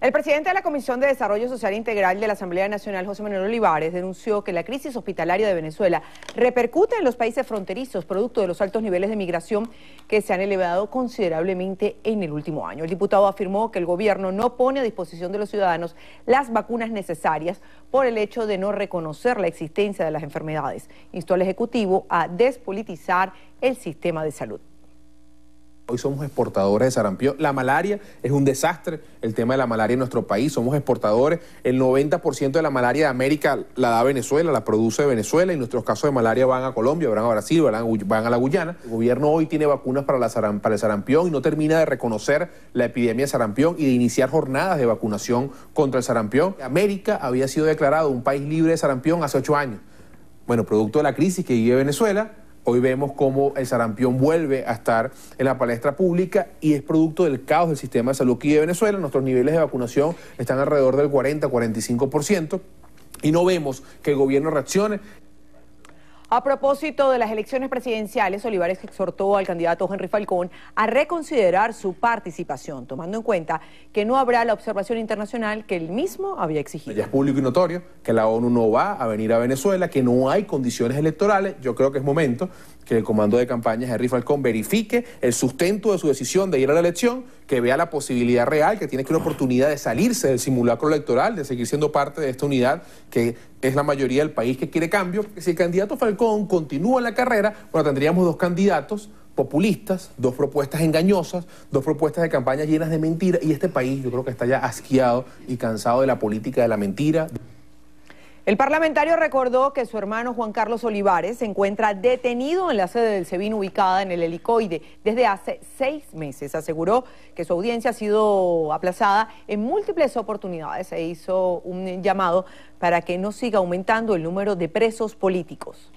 El presidente de la Comisión de Desarrollo Social Integral de la Asamblea Nacional, José Manuel Olivares, denunció que la crisis hospitalaria de Venezuela repercute en los países fronterizos, producto de los altos niveles de migración que se han elevado considerablemente en el último año. El diputado afirmó que el gobierno no pone a disposición de los ciudadanos las vacunas necesarias por el hecho de no reconocer la existencia de las enfermedades. Instó al Ejecutivo a despolitizar el sistema de salud. Hoy somos exportadores de sarampión. La malaria es un desastre, el tema de la malaria en nuestro país. Somos exportadores. El 90% de la malaria de América la da Venezuela, la produce Venezuela. Y nuestros casos de malaria van a Colombia, van a Brasil, van a la Guyana. El gobierno hoy tiene vacunas para, la, el sarampión y no termina de reconocer la epidemia de sarampión y de iniciar jornadas de vacunación contra el sarampión. América había sido declarado un país libre de sarampión hace ocho años. Bueno, producto de la crisis que vive Venezuela, Hoy vemos cómo el sarampión vuelve a estar en la palestra pública y es producto del caos del sistema de salud aquí de Venezuela. Nuestros niveles de vacunación están alrededor del 40-45% y no vemos que el gobierno reaccione a propósito de las elecciones presidenciales, Olivares exhortó al candidato Henry Falcón a reconsiderar su participación, tomando en cuenta que no habrá la observación internacional que él mismo había exigido. Ya es público y notorio que la ONU no va a venir a Venezuela, que no hay condiciones electorales. Yo creo que es momento que el comando de campaña, Henry Falcón, verifique el sustento de su decisión de ir a la elección, que vea la posibilidad real, que tiene que una oportunidad de salirse del simulacro electoral, de seguir siendo parte de esta unidad que es la mayoría del país que quiere cambio. Porque si el candidato Falcón continúa en la carrera, bueno, tendríamos dos candidatos populistas, dos propuestas engañosas, dos propuestas de campaña llenas de mentiras y este país yo creo que está ya asqueado y cansado de la política de la mentira. El parlamentario recordó que su hermano Juan Carlos Olivares se encuentra detenido en la sede del SEBIN ubicada en el helicoide desde hace seis meses. Aseguró que su audiencia ha sido aplazada en múltiples oportunidades. e hizo un llamado para que no siga aumentando el número de presos políticos.